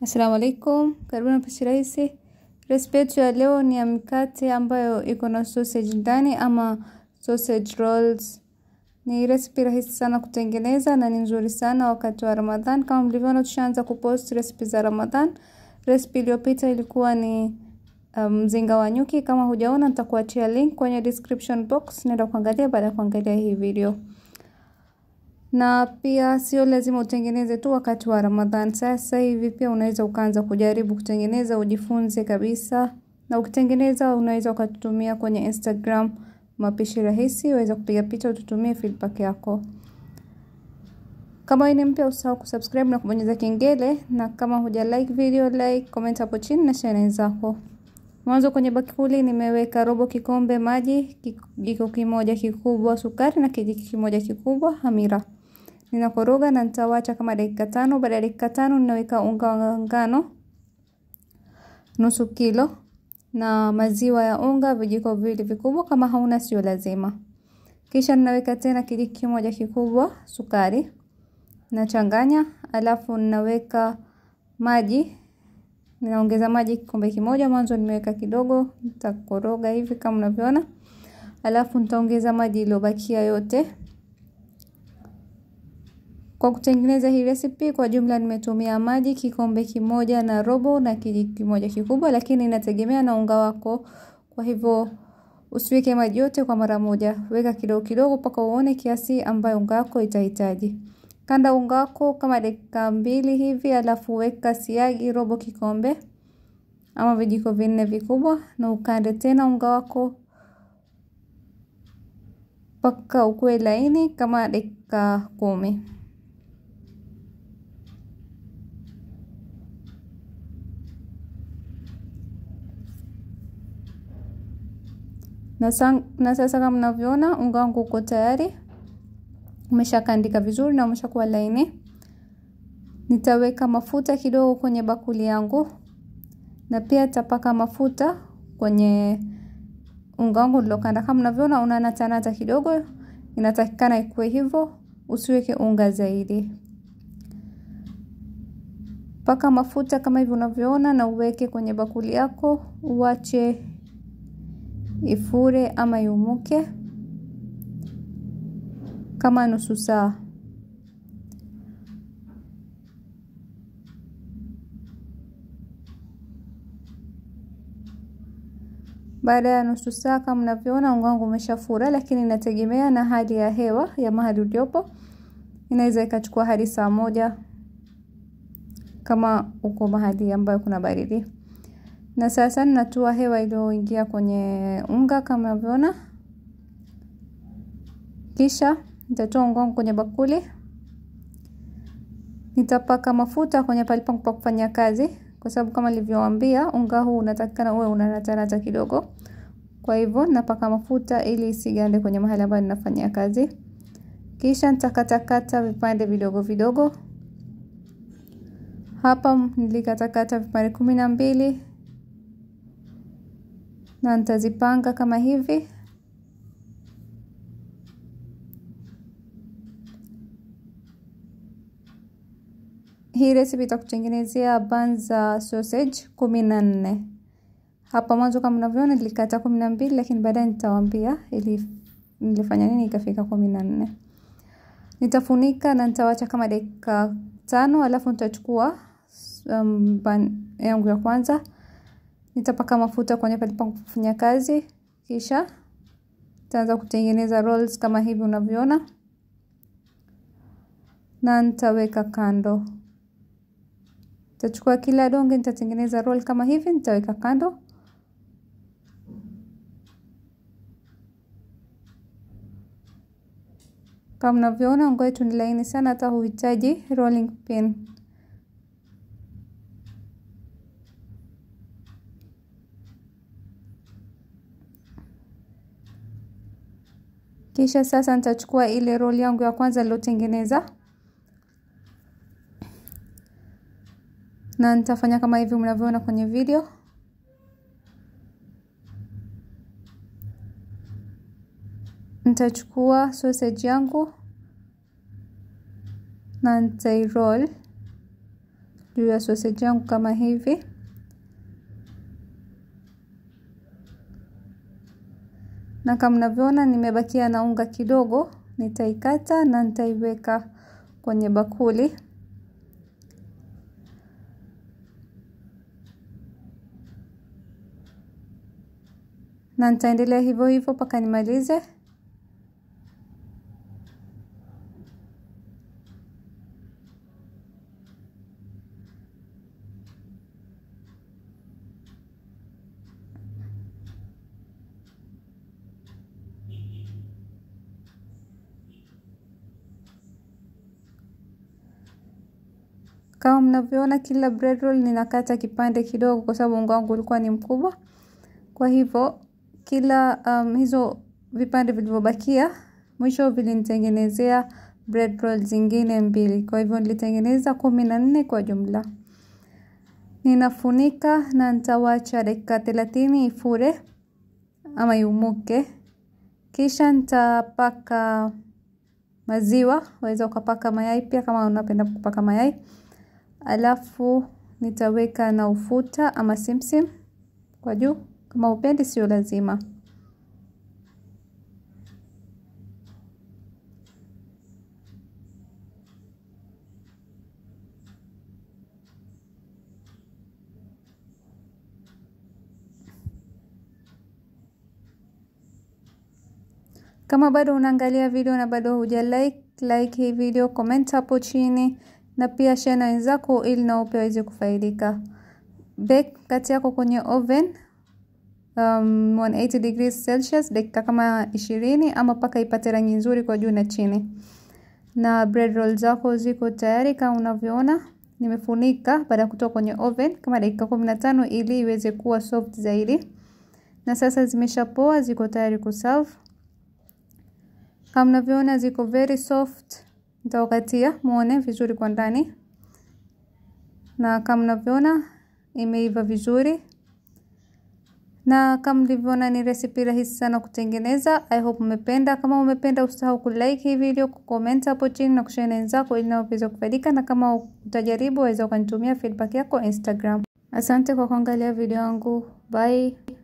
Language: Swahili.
Assalamu alaikum, karibu na pishi rahisi. Resipi yetu ya leo ni ya mkate ambayo iko na sausage ndani ama sausage rolls. Ni recipe rahisi sana kutengeneza na ni nzuri sana wakati wa Ramadhan. Kama mlivyoona, tushaanza kupost recipe za Ramadhan. Recipe iliyopita ilikuwa ni um, mzinga um, wa nyuki. Kama hujaona, nitakuachia link kwenye description box, nenda kuangalia baada ya kuangalia hii video na pia sio lazima utengeneze tu wakati wa Ramadhan. Sasa hivi pia unaweza ukaanza kujaribu kutengeneza, ujifunze kabisa, na ukitengeneza unaweza ukatutumia kwenye Instagram mapishi rahisi, waweza kupiga picha ututumie feedback yako. Kama ni mpya usahau kusubscribe na kubonyeza kengele, na kama huja like video like, comment hapo chini na share zako. Mwanzo kwenye bakuli nimeweka robo kikombe maji, kijiko kimoja kikubwa sukari na kijiko kimoja kikubwa hamira ninakoroga na nitawacha kama dakika tano. Baada ya dakika tano ninaweka unga wa ngano nusu kilo na maziwa ya unga vijiko viwili vikubwa, kama hauna sio lazima. Kisha ninaweka tena kijiko kimoja kikubwa sukari, nachanganya, alafu ninaweka maji, ninaongeza maji kikombe kimoja. Mwanzo nimeweka kidogo, nitakoroga hivi kama unavyoona, alafu nitaongeza maji iliyobakia yote kwa kutengeneza hii recipe kwa jumla nimetumia maji kikombe kimoja na robo na kijiko kimoja kikubwa, lakini inategemea na unga wako. Kwa hivyo usiweke maji yote kwa mara moja, weka kidogo kidogo mpaka uone kiasi ambayo unga wako itahitaji. Kanda unga wako kama dakika mbili hivi, alafu weka siagi robo kikombe ama vijiko vinne vikubwa, na ukande tena unga wako mpaka ukuwe laini kama dakika kumi. na, sang, na sasa kama mnavyoona unga wangu uko tayari, umeshakandika vizuri na umeshakuwa laini. Nitaweka mafuta kidogo kwenye bakuli yangu na pia tapaka mafuta kwenye unga wangu nilokanda. Kama mnavyoona unanatanata kidogo, inatakikana ikuwe hivyo, usiweke unga zaidi. Paka mafuta kama hivyo unavyoona, na uweke kwenye bakuli yako, uwache ifure ama iumuke kama nusu saa. Baada ya nusu saa, kama mnavyoona, unga wangu umeshafura, lakini inategemea na hali ya hewa ya mahali uliopo. Inaweza ikachukua hadi saa moja kama uko mahali ambayo kuna baridi na sasa natua hewa iliyoingia kwenye unga kama unavyoona, kisha nitatoa unga wangu kwenye bakuli. Nitapaka mafuta kwenye pahali pangu pa kufanya kazi, kwa sababu kama nilivyowaambia, unga huu unatakikana uwe unaratarata kidogo. Kwa hivyo napaka mafuta ili isigande kwenye mahali ambayo ninafanyia kazi, kisha nitakatakata vipande vidogo vidogo. Hapa nilikatakata vipande kumi na mbili na nitazipanga kama hivi hii recipe itakutengenezea bun za sausage kumi na nne hapa mwanzo kama unavyoona nilikata kumi na mbili lakini baadaye nitawambia ili nilifanya nini ikafika kumi na nne nitafunika na nitawacha kama dakika tano alafu nitachukua um, yangu ya kwanza nitapaka mafuta kwenye pahali pa kufanya kazi kisha nitaanza kutengeneza rolls kama hivi unavyoona na nitaweka kando nitachukua kila donge nitatengeneza roll kama hivi nitaweka kando kama unavyoona ungo yetu ni laini sana hata huhitaji rolling pin Kisha sasa nitachukua ile roll yangu ya kwanza nilotengeneza na nitafanya kama hivi mnavyoona kwenye video. Nitachukua sausage yangu na nitairoll juu ya sausage yangu kama hivi. na kama mnavyoona nimebakia na unga kidogo, nitaikata na nitaiweka kwenye bakuli. Na nitaendelea hivyo hivyo mpaka nimalize. Kama mnavyoona kila bread roll ninakata kipande kidogo kwa sababu unga wangu ulikuwa ni mkubwa. Kwa hivyo kila um, hizo vipande vilivyobakia mwisho vilinitengenezea bread roll zingine mbili. Kwa hivyo nilitengeneza kumi na nne kwa jumla. Ninafunika na nitawacha dakika thelathini ifure ama iumuke, kisha nitapaka maziwa. Waweza ukapaka mayai pia kama unapenda kupaka mayai alafu nitaweka na ufuta ama simsim kwa juu. Kama upendi, sio lazima. Kama bado unaangalia video na bado hujalike like hii video, comment hapo chini na pia share na wenzako ili nao pia waweze kufaidika. Bake kati yako kwenye oven um, 180 degrees Celsius dakika kama 20 ama mpaka ipate rangi nzuri kwa juu na chini. Na bread roll zako ziko tayari kama unavyoona nimefunika baada ya kutoka kwenye oven kama dakika 15 ili iweze kuwa soft zaidi. Na sasa zimeshapoa, ziko tayari kuserve. Kama unavyoona ziko very soft nitawakatia muone vizuri kwa ndani, na kama mnavyoona imeiva vizuri na kama mlivyoona ni recipe rahisi sana kutengeneza. I hope umependa. Kama umependa, usahau kulike hii video, kucomment hapo chini na kushare na wenzako ili nao waweze kufaidika, na kama utajaribu waweza ukanitumia feedback yako Instagram. Asante kwa kuangalia video yangu, bye.